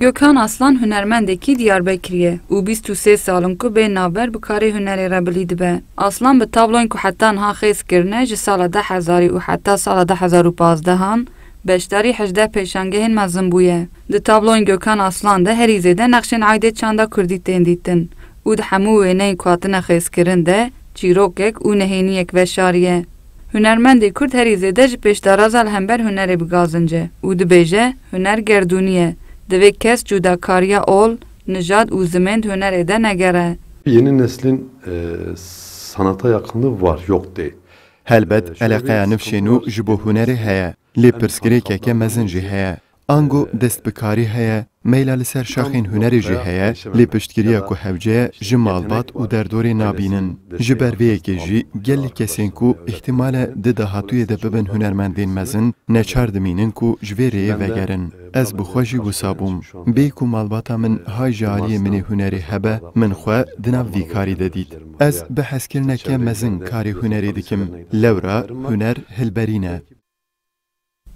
Gökhan Aslan hünermendekî Diyarbekirye û bîst û sê salin ku bê navber bi karê hunerê re bilî Aslan be tabloyn ku heta niha xêz kirine ji sala de hezarî û heta sala de hezar û beşdari beşdarî hejde pêşangehên buye. De tabloyn Gökhan Aslan de herî zêde nexşên aydê çanda kurdî tên dîtin û di hemû wêneyên ku hatine xêzkirin de çîrokek û nehêniyek veşariye. Hünermendê Kurd herî zêde ji pêşdaraza li hember hunerê bigazince û dibêje huner gerdûniye. Divê kes cudakariya ol, nijad û zimend hüner de negere. Yeni neslin e, sanata yakınlığı var, yok değil. Helbet, e, eleqeya nifşênû ji bo hunerê heye, lê pirsgirêkeke mezin jî heye, ango e, destbikarî heye, مەلا لەسەر شاخین هوەرێژی هەیە لێ پشتگیریە و هەوجەیە ji malbat û derdorê nabînin ji berveyekê jî gelî kesên ku ihtimale di dahatûyê de bibin hunermendên mezin neçar dimînin ku ji vê rêyê vegerin ez bi xwe jî wisabûm bê ku malbata min hay ji aliyê minê hebe min xwe di nav dedid. de dît ez bi mezin kari hunerê dikim lewra huner hilberîne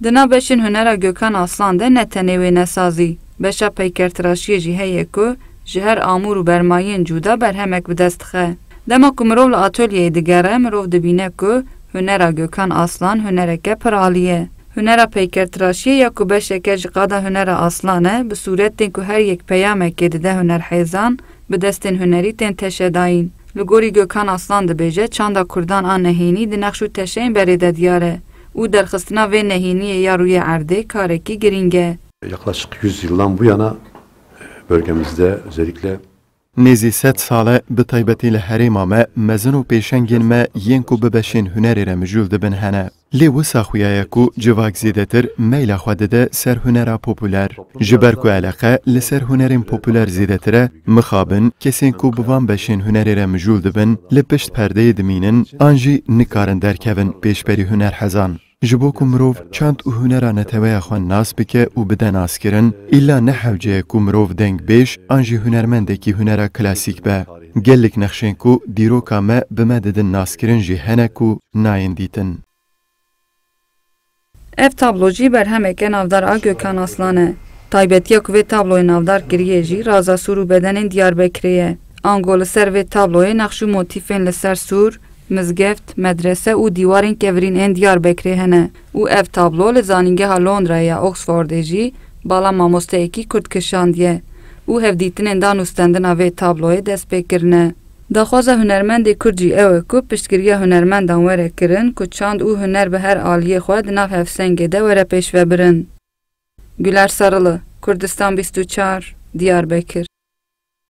Dina beşin hünera Gökhan Aslan de ne tenewê beşa peykertirasiye jî heye ku ji her amûr û cuda berhemek bi dest xe. Dema ku mirov li atölyeyê digere mirov dibîne ku hunera Gökhan Aslan hunereke pir aliye. Hunera peykertirasiye ya ku beşeke ji qada hunera Aslan e bi suretên ku her yek peyamekê dide hunerhêzan bi destên hunerî ten teşedayin. Lugori gorî Gökhan Aslan dibêje çanda Kurdan a nehênî di nexş û teşeyên de diyar e û derxistina vê nehêniyê ya rûyê erdê kareki giringe. Yaklaşık 100 yıldan bu yana e, bölgemizde özellikle Nêzî sed sale bi taybetî li herêma me mezin û pêşengên me yên ku bibeşên hunerê re mijûl dibin hene. Lê wisa xuyaye ku civak zêdetir meyla xwe dide ser hunera popüler. Ji ber ku eleqe li ser hunerên popüler zêdetir e mixabin kesên ku bi van beşên hunerê re mijûl dibin li pişt perdeyê dimînin an jî nikarin derkevin pêşberî huner hezan. ji bo ku mirov çand û hunera neteweya xwe nas bike û bide naskirin, îla ne ku mirov deng bêj, an jî hunermendekî hunera klasîk be. Gelek nexşên ku dîroka me bi me didin naskirin jî hene ku nayên dîtin. Ev tablo jî berhemeke navdar a Aslan e. Taybetiya ku vê tabloyê navdar kiriye jî raza sûr û bedenên Diyarbekirê ye. ango li ser vê tabloyê nexş û motîfên li ser sûr, مزگفت، مدرسه و دیوارین کورین این دیار بکری هنه و اف تابلو لزانینگه لندره یا اکسفورده جی بالا ماموسته اکی کرد کشاندیه و هفدیتن اندان استندنا وی تابلوی دست بکرنه. داخوازا هنرمند کردی اوه کو پشتگیری هنرمندان وره کرن کو چاند او هنر به هر آلیه خود ناف هفسنگه ده وره پیش و برن. Güler Sarılı, Kürdistan 24, Diyarbakır